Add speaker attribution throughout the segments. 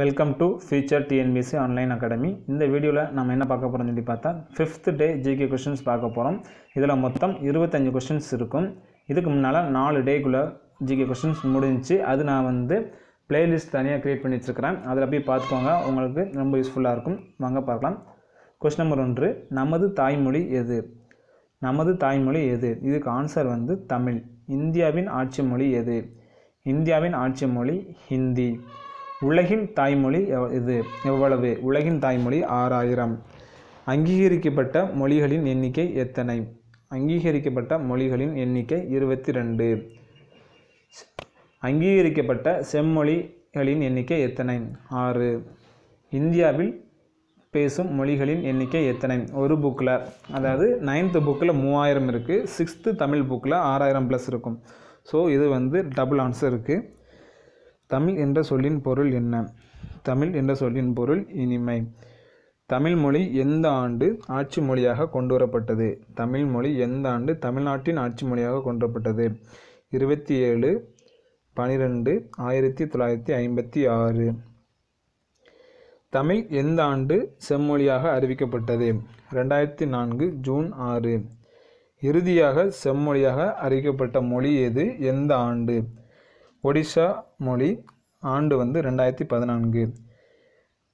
Speaker 1: welcome to future TNPSC online academy இந்த வீடியோவில் நம்ம என்ன பார்க்கப் போகிறோம்னு சொல்லி பார்த்தா ஃபிஃப்த் டே ஜிகே கொஷின்ஸ் பார்க்க போகிறோம் இதில் மொத்தம் இருபத்தஞ்சு கொஷின்ஸ் இருக்கும் இதுக்கு முன்னால் நாலு டேக்குள்ளே ஜிகே கொஷின்ஸ் முடிஞ்சு அது நான் வந்து பிளேலிஸ்ட் தனியாக க்ரியேட் பண்ணி வச்சுருக்கிறேன் அதில் போய் பார்த்துக்கோங்க உங்களுக்கு ரொம்ப யூஸ்ஃபுல்லாக இருக்கும் வாங்க பார்க்கலாம் கொஸ்டின் நம்பர் ஒன்று நமது தாய்மொழி எது நமது தாய்மொழி எது இதுக்கு ஆன்சர் வந்து தமிழ் இந்தியாவின் ஆட்சி மொழி எது இந்தியாவின் ஆட்சி மொழி ஹிந்தி உலகின் தாய்மொழி இது எவ்வளவு உலகின் தாய்மொழி ஆறாயிரம் அங்கீகரிக்கப்பட்ட மொழிகளின் எண்ணிக்கை எத்தனை அங்கீகரிக்கப்பட்ட மொழிகளின் எண்ணிக்கை இருபத்தி ரெண்டு அங்கீகரிக்கப்பட்ட செம்மொழிகளின் எண்ணிக்கை எத்தனை ஆறு இந்தியாவில் பேசும் மொழிகளின் எண்ணிக்கை எத்தனை ஒரு புக்கில் அதாவது நைன்த்து புக்கில் மூவாயிரம் இருக்குது சிக்ஸ்த்து தமிழ் புக்கில் ஆறாயிரம் ப்ளஸ் இருக்கும் ஸோ இது வந்து டபுள் ஆன்சர் இருக்குது தமிழ் என்ற சொல்லின் பொருள் என்ன தமிழ் என்ற சொல்லின் பொருள் இனிமை தமிழ் மொழி எந்த ஆண்டு ஆட்சி மொழியாக கொண்டு வரப்பட்டது தமிழ் மொழி எந்த ஆண்டு தமிழ்நாட்டின் ஆட்சி மொழியாக கொண்டு வரப்பட்டது இருபத்தி ஏழு பனிரெண்டு ஆயிரத்தி தொள்ளாயிரத்தி ஐம்பத்தி ஆறு தமிழ் எந்த ஆண்டு செம்மொழியாக அறிவிக்கப்பட்டது ரெண்டாயிரத்தி நான்கு ஜூன் ஆறு இறுதியாக செம்மொழியாக அறிவிக்கப்பட்ட மொழி எது எந்த ஆண்டு ஒடிஷா மொழி ஆண்டு வந்து ரெண்டாயிரத்தி பதினான்கு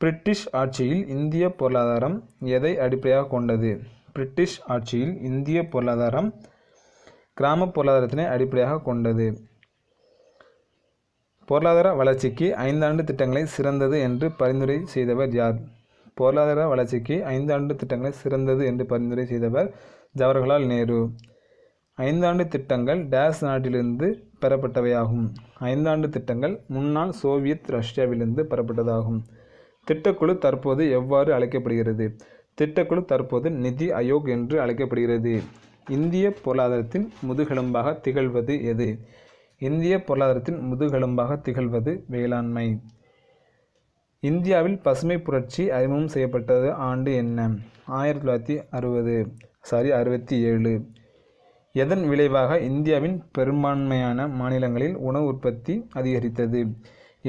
Speaker 1: பிரிட்டிஷ் ஆட்சியில் இந்திய பொருளாதாரம் எதை அடிப்படையாக கொண்டது பிரிட்டிஷ் ஆட்சியில் இந்திய பொருளாதாரம் கிராம பொருளாதாரத்தினை அடிப்படையாக கொண்டது பொருளாதார வளர்ச்சிக்கு ஐந்தாண்டு திட்டங்களை சிறந்தது என்று பரிந்துரை செய்தவர் யார் பொருளாதார வளர்ச்சிக்கு ஐந்தாண்டு திட்டங்களை சிறந்தது என்று பரிந்துரை செய்தவர் ஜவஹர்லால் நேரு ஐந்தாண்டு திட்டங்கள் டேஸ் நாட்டிலிருந்து பெறப்பட்டவையாகும் ஐந்தாண்டு திட்டங்கள் முன்னாள் சோவியத் ரஷ்யாவிலிருந்து பெறப்பட்டதாகும் திட்டக்குழு தற்போது எவ்வாறு அழைக்கப்படுகிறது திட்டக்குழு தற்போது நிதி அயோக் என்று அழைக்கப்படுகிறது இந்திய பொருளாதாரத்தின் முதுகெலும்பாக திகழ்வது எது இந்திய பொருளாதாரத்தின் முதுகெலும்பாக திகழ்வது வேளாண்மை இந்தியாவில் பசுமை புரட்சி அறிமுகம் செய்யப்பட்டது ஆண்டு என்ன ஆயிரத்தி தொள்ளாயிரத்தி அறுபது சாரி அறுபத்தி ஏழு எதன் விளைவாக இந்தியாவின் பெரும்பான்மையான மாநிலங்களில் உணவு உற்பத்தி அதிகரித்தது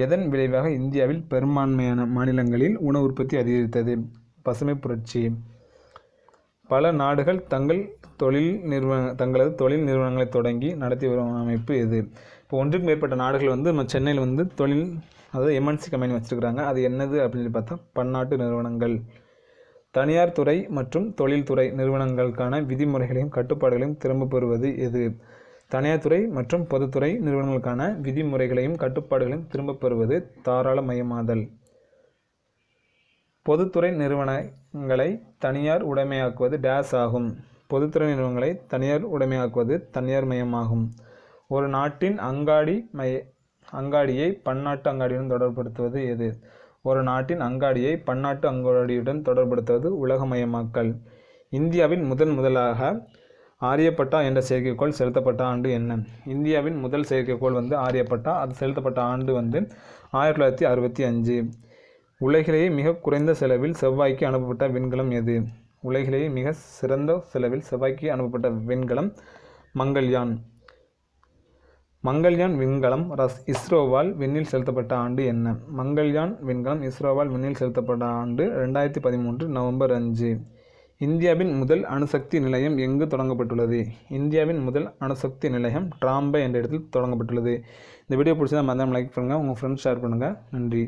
Speaker 1: எதன் விளைவாக இந்தியாவில் பெரும்பான்மையான மாநிலங்களில் உணவு உற்பத்தி அதிகரித்தது பசுமை புரட்சி பல நாடுகள் தங்கள் தொழில் நிறுவன தங்களது தொழில் நிறுவனங்களை தொடங்கி நடத்தி வரும் அமைப்பு இது இப்போ ஒன்றுக்கு மேற்பட்ட நாடுகள் வந்து நம்ம சென்னையில் வந்து தொழில் அதாவது எம்என்சி கம்பெனி வச்சுருக்குறாங்க அது என்னது அப்படின்னு பார்த்தா பன்னாட்டு நிறுவனங்கள் தனியார் துறை மற்றும் தொழில்துறை நிறுவனங்களுக்கான விதிமுறைகளையும் கட்டுப்பாடுகளையும் திரும்ப பெறுவது எது தனியார் துறை மற்றும் பொதுத்துறை நிறுவனங்களுக்கான விதிமுறைகளையும் கட்டுப்பாடுகளையும் திரும்ப பெறுவது தாராளமயமாதல் பொதுத்துறை நிறுவனங்களை தனியார் உடைமையாக்குவது டேஸ் ஆகும் பொதுத்துறை நிறுவனங்களை தனியார் உடைமையாக்குவது தனியார் மயமாகும் ஒரு நாட்டின் அங்காடி மய அங்காடியை பன்னாட்டு அங்காடியுடன் தொடர்புபடுத்துவது எது ஒரு நாட்டின் அங்காடியை பன்னாட்டு அங்காடியுடன் தொடர்படுத்துவது உலகமயமாக்கல் இந்தியாவின் முதன் முதலாக ஆரியப்பட்டா என்ற செயற்கைக்கோள் செலுத்தப்பட்ட ஆண்டு என்ன இந்தியாவின் முதல் செயற்கைக்கோள் வந்து ஆரியப்பட்டா அது செலுத்தப்பட்ட ஆண்டு வந்து ஆயிரத்தி தொள்ளாயிரத்தி அறுபத்தி அஞ்சு உலகிலேயே மிக குறைந்த செலவில் செவ்வாய்க்கு அனுப்பப்பட்ட விண்கலம் எது உலகிலேயே மிக சிறந்த செலவில் செவ்வாய்க்கு அனுப்பப்பட்ட விண்கலம் மங்கள்யான் மங்கள்யான் விண்கலம் ரஸ் இஸ்ரோவால் விண்ணில் செலுத்தப்பட்ட ஆண்டு என்ன மங்கள்யான் விண்கலம் இஸ்ரோவால் விண்ணில் செலுத்தப்பட்ட ஆண்டு ரெண்டாயிரத்தி பதிமூன்று நவம்பர் அஞ்சு இந்தியாவின் முதல் அணுசக்தி நிலையம் எங்கு தொடங்கப்பட்டுள்ளது இந்தியாவின் முதல் அணுசக்தி நிலையம் டிராம்பே என்ற இடத்தில் தொடங்கப்பட்டுள்ளது இந்த வீடியோ பிடிச்சதா மந்தம் லைக் பண்ணுங்கள் உங்கள் ஃப்ரெண்ட்ஸ் ஷேர் பண்ணுங்கள் நன்றி